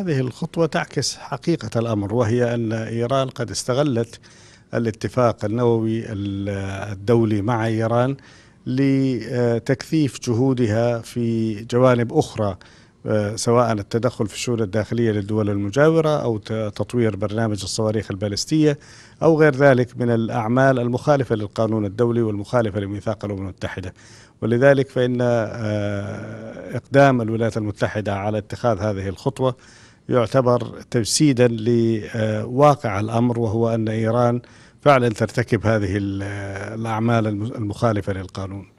هذه الخطوة تعكس حقيقة الأمر وهي أن إيران قد استغلت الاتفاق النووي الدولي مع إيران لتكثيف جهودها في جوانب أخرى آه، سواء التدخل في الشؤون الداخلية للدول المجاورة أو تطوير برنامج الصواريخ البالستية أو غير ذلك من الأعمال المخالفة للقانون الدولي والمخالفة لميثاق الأمم المتحدة ولذلك فإن آه، إقدام الولايات المتحدة على اتخاذ هذه الخطوة يعتبر تجسيدا لواقع الامر وهو ان ايران فعلا ترتكب هذه الاعمال المخالفه للقانون